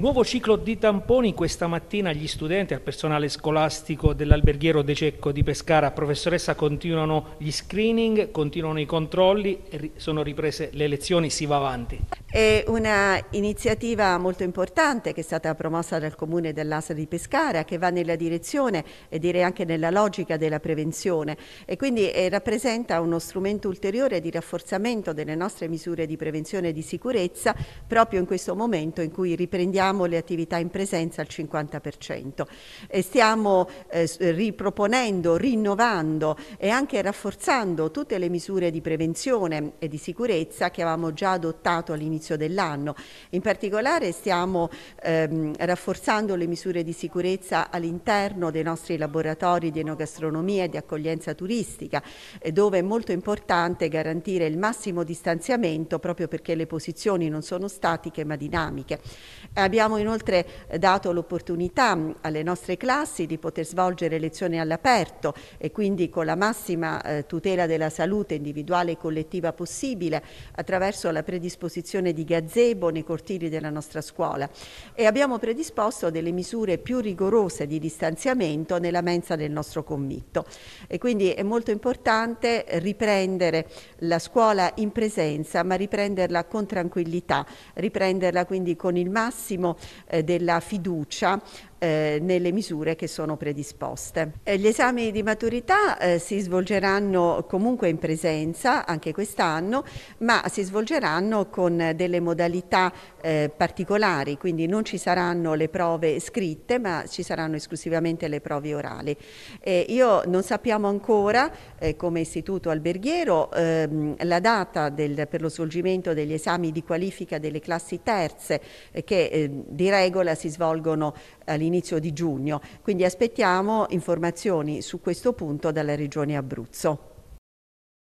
Nuovo ciclo di tamponi questa mattina agli studenti, al personale scolastico dell'alberghiero De Cecco di Pescara. Professoressa, continuano gli screening, continuano i controlli, sono riprese le lezioni, si va avanti. È un'iniziativa molto importante che è stata promossa dal Comune dell'Asa di Pescara che va nella direzione e direi anche nella logica della prevenzione e quindi eh, rappresenta uno strumento ulteriore di rafforzamento delle nostre misure di prevenzione e di sicurezza proprio in questo momento in cui riprendiamo le attività in presenza al 50%. E stiamo eh, riproponendo, rinnovando e anche rafforzando tutte le misure di prevenzione e di sicurezza che avevamo già adottato all'inizio all'inizio dell'anno. In particolare stiamo ehm, rafforzando le misure di sicurezza all'interno dei nostri laboratori di enogastronomia e di accoglienza turistica, eh, dove è molto importante garantire il massimo distanziamento proprio perché le posizioni non sono statiche ma dinamiche. Abbiamo inoltre dato l'opportunità mm, alle nostre classi di poter svolgere lezioni all'aperto e quindi con la massima eh, tutela della salute individuale e collettiva possibile attraverso la predisposizione costruzione di gazebo nei cortili della nostra scuola e abbiamo predisposto delle misure più rigorose di distanziamento nella mensa del nostro convitto. E quindi è molto importante riprendere la scuola in presenza, ma riprenderla con tranquillità, riprenderla quindi con il massimo eh, della fiducia eh, nelle misure che sono predisposte. Eh, gli esami di maturità eh, si svolgeranno comunque in presenza anche quest'anno, ma si svolgeranno con delle modalità particolari, quindi non ci saranno le prove scritte, ma ci saranno esclusivamente le prove orali. io non sappiamo ancora, come istituto alberghiero, ehm, la data del, per lo svolgimento degli esami di qualifica delle classi terze, che di regola si svolgono all'inizio all'inizio di giugno, quindi aspettiamo informazioni su questo punto dalla Regione Abruzzo.